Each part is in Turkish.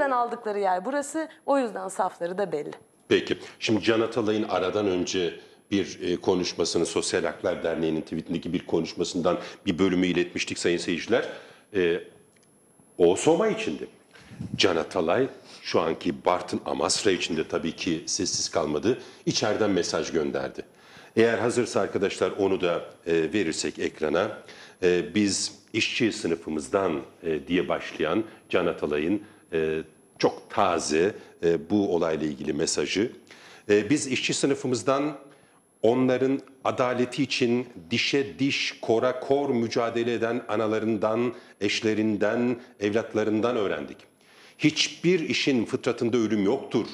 yüzden aldıkları yer burası. O yüzden safları da belli. Peki. Şimdi Can Atalay'ın aradan önce bir e, konuşmasını Sosyal Haklar Derneği'nin tweetindeki bir konuşmasından bir bölümü iletmiştik sayın seyirciler. E, o Soma içinde. Can Atalay şu anki Bartın Amasra içinde tabii ki sessiz kalmadı. İçeriden mesaj gönderdi. Eğer hazırsa arkadaşlar onu da e, verirsek ekrana. E, biz işçi sınıfımızdan e, diye başlayan Can Atalay'ın e, çok taze e, bu olayla ilgili mesajı. E, biz işçi sınıfımızdan onların adaleti için dişe diş, kora kor mücadele eden analarından, eşlerinden, evlatlarından öğrendik. Hiçbir işin fıtratında ölüm yoktur.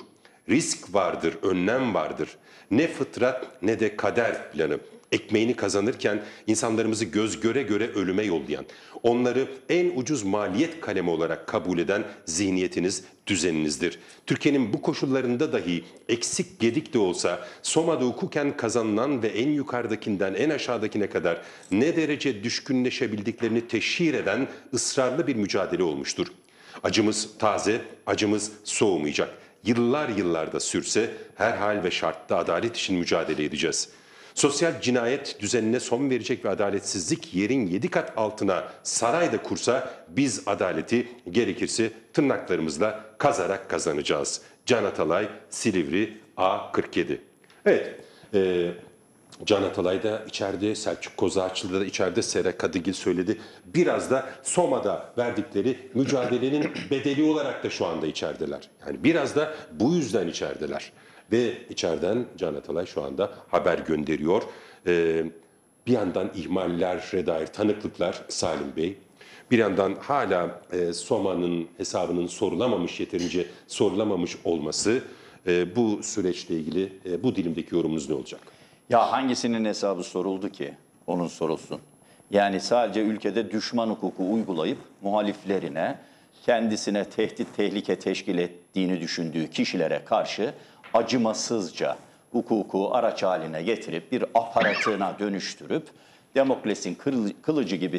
Risk vardır, önlem vardır. Ne fıtrat ne de kader planı ekmeğini kazanırken insanlarımızı göz göre göre ölüme yollayan, onları en ucuz maliyet kalemi olarak kabul eden zihniyetiniz, düzeninizdir. Türkiye'nin bu koşullarında dahi eksik gedik de olsa Soma'da hukuken kazanılan ve en yukarıdakinden en aşağıdakine kadar ne derece düşkünleşebildiklerini teşhir eden ısrarlı bir mücadele olmuştur. Acımız taze, acımız soğumayacak. Yıllar yıllarda sürse her hal ve şartta adalet için mücadele edeceğiz.'' Sosyal cinayet düzenine son verecek ve adaletsizlik yerin yedi kat altına sarayda kursa biz adaleti gerekirse tırnaklarımızla kazarak kazanacağız. Can Atalay, Silivri A47. Evet, e, Can Atalay da içeride, Selçuk Kozağaçlı da içeride, Sera Kadıgil söyledi. Biraz da Soma'da verdikleri mücadelenin bedeli olarak da şu anda içerideler. Yani biraz da bu yüzden içerideler. Ve içeriden Can Atalay şu anda haber gönderiyor. Ee, bir yandan ihmallere dair tanıklıklar Salim Bey, bir yandan hala e, Soma'nın hesabının sorulamamış, yeterince sorulamamış olması e, bu süreçle ilgili e, bu dilimdeki yorumunuz ne olacak? Ya hangisinin hesabı soruldu ki onun sorulsun? Yani sadece ülkede düşman hukuku uygulayıp muhaliflerine, kendisine tehdit tehlike teşkil ettiğini düşündüğü kişilere karşı acımasızca hukuku araç haline getirip bir aparatına dönüştürüp Demokrasinin kılıcı gibi